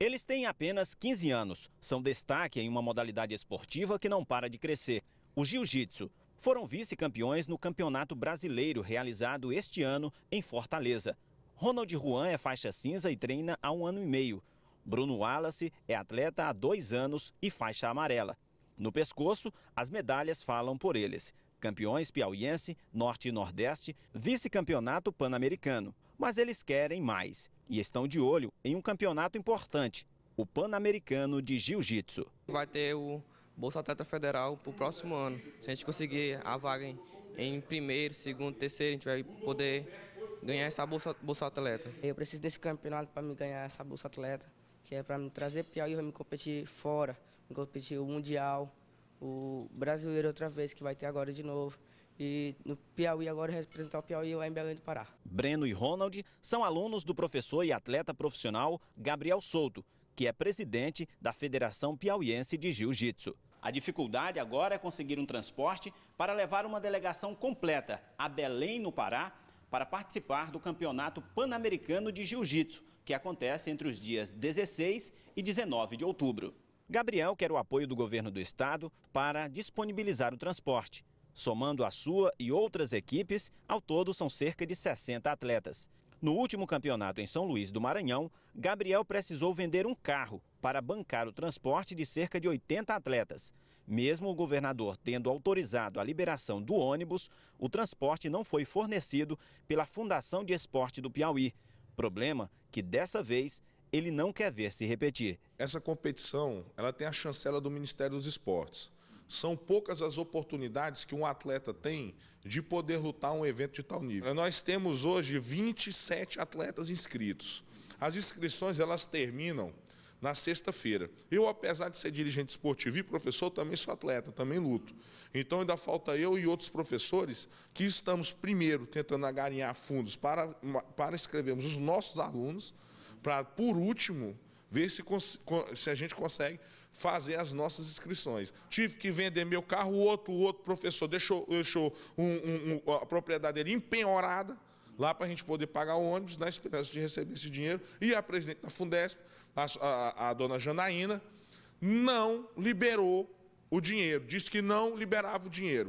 Eles têm apenas 15 anos, são destaque em uma modalidade esportiva que não para de crescer, o jiu-jitsu. Foram vice-campeões no Campeonato Brasileiro realizado este ano em Fortaleza. Ronald Juan é faixa cinza e treina há um ano e meio. Bruno Wallace é atleta há dois anos e faixa amarela. No pescoço, as medalhas falam por eles. Campeões piauiense, norte e nordeste, vice-campeonato pan-americano. Mas eles querem mais e estão de olho em um campeonato importante, o Pan-Americano de Jiu-Jitsu. Vai ter o Bolsa Atleta Federal para o próximo ano. Se a gente conseguir a vaga em, em primeiro, segundo, terceiro, a gente vai poder ganhar essa bolsa, bolsa atleta. Eu preciso desse campeonato para me ganhar essa bolsa atleta, que é para me trazer Piauí para me competir fora, me competir o mundial, o brasileiro outra vez que vai ter agora de novo e no Piauí agora representar o Piauí lá em Belém do Pará. Breno e Ronald são alunos do professor e atleta profissional Gabriel Souto, que é presidente da Federação Piauiense de Jiu-Jitsu. A dificuldade agora é conseguir um transporte para levar uma delegação completa a Belém, no Pará, para participar do Campeonato Pan-Americano de Jiu-Jitsu, que acontece entre os dias 16 e 19 de outubro. Gabriel quer o apoio do governo do estado para disponibilizar o transporte. Somando a sua e outras equipes, ao todo são cerca de 60 atletas. No último campeonato em São Luís do Maranhão, Gabriel precisou vender um carro para bancar o transporte de cerca de 80 atletas. Mesmo o governador tendo autorizado a liberação do ônibus, o transporte não foi fornecido pela Fundação de Esporte do Piauí. Problema que dessa vez ele não quer ver se repetir. Essa competição, ela tem a chancela do Ministério dos Esportes. São poucas as oportunidades que um atleta tem de poder lutar um evento de tal nível. Nós temos hoje 27 atletas inscritos. As inscrições elas terminam na sexta-feira. Eu, apesar de ser dirigente esportivo e professor, também sou atleta, também luto. Então ainda falta eu e outros professores que estamos primeiro tentando agarinhar fundos para, para escrevermos os nossos alunos, para, por último, ver se, se a gente consegue fazer as nossas inscrições. Tive que vender meu carro, o outro, o outro professor deixou, deixou um, um, a propriedade dele empenhorada, lá para a gente poder pagar o ônibus, na esperança de receber esse dinheiro. E a presidente da Fundesp, a, a, a dona Janaína, não liberou o dinheiro, disse que não liberava o dinheiro.